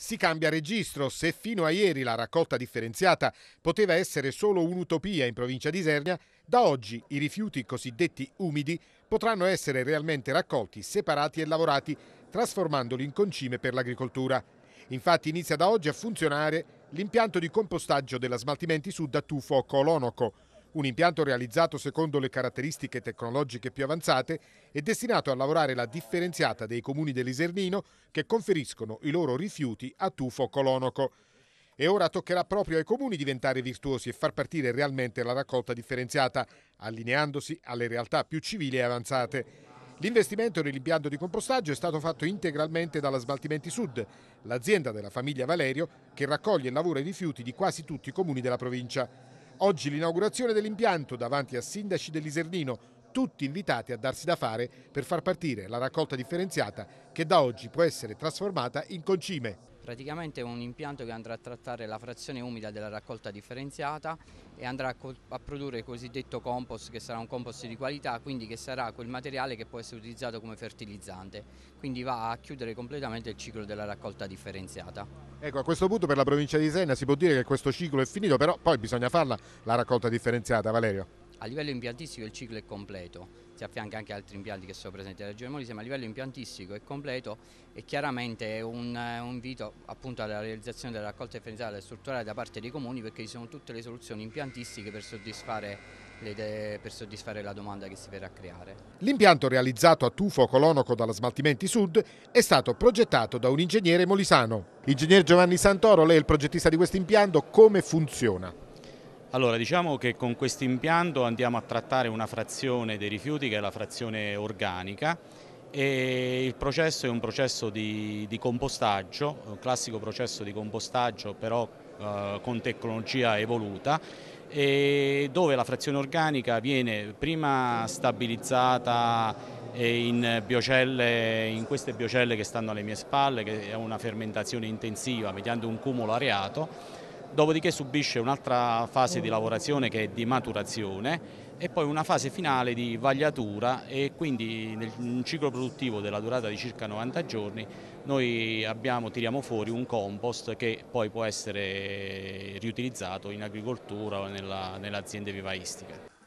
Si cambia registro. Se fino a ieri la raccolta differenziata poteva essere solo un'utopia in provincia di Isernia, da oggi i rifiuti cosiddetti umidi potranno essere realmente raccolti, separati e lavorati, trasformandoli in concime per l'agricoltura. Infatti inizia da oggi a funzionare l'impianto di compostaggio della Smaltimenti Sud a Tufo Colonoco, un impianto realizzato secondo le caratteristiche tecnologiche più avanzate è destinato a lavorare la differenziata dei comuni dell'Isernino che conferiscono i loro rifiuti a tufo colonoco. E ora toccherà proprio ai comuni diventare virtuosi e far partire realmente la raccolta differenziata, allineandosi alle realtà più civili e avanzate. L'investimento nell'impianto di compostaggio è stato fatto integralmente dalla Sbaltimenti Sud, l'azienda della famiglia Valerio che raccoglie e lavora i rifiuti di quasi tutti i comuni della provincia. Oggi l'inaugurazione dell'impianto davanti a sindaci dell'Iserdino, tutti invitati a darsi da fare per far partire la raccolta differenziata che da oggi può essere trasformata in concime. Praticamente è un impianto che andrà a trattare la frazione umida della raccolta differenziata e andrà a, produrre il cosiddetto compost che sarà un compost di qualità, quindi che sarà quel materiale che può essere utilizzato come fertilizzante, quindi va a chiudere completamente il ciclo della raccolta differenziata. Ecco, a questo punto per la provincia di Senna si può dire che questo ciclo è finito, però poi bisogna farla la raccolta differenziata, Valerio. A livello impiantistico il ciclo è completo, si affianca anche altri impianti che sono presenti alla Regione Molise, ma a livello impiantistico è completo e chiaramente è un, eh, un invito appunto alla realizzazione della raccolta differenziata strutturale da parte dei comuni perché ci sono tutte le soluzioni impiantistiche per soddisfare per soddisfare la domanda che si verrà a creare. L'impianto realizzato a Tufo Colonoco dalla Smaltimenti Sud è stato progettato da un ingegnere molisano. Ingegner Giovanni Santoro, lei è il progettista di questo impianto, come funziona? Allora, diciamo che con questo impianto andiamo a trattare una frazione dei rifiuti che è la frazione organica e il processo è un processo di, di compostaggio, un classico processo di compostaggio però eh, con tecnologia evoluta dove la frazione organica viene prima stabilizzata in, biocelle, in queste biocelle che stanno alle mie spalle, che è una fermentazione intensiva mediante un cumulo areato dopodiché subisce un'altra fase di mm. lavorazione che è di maturazione e poi una fase finale di vagliatura e quindi nel un ciclo produttivo della durata di circa 90 giorni noi abbiamo, tiriamo fuori un compost che poi può essere riutilizzato in agricoltura o nell'azienda vivaistica.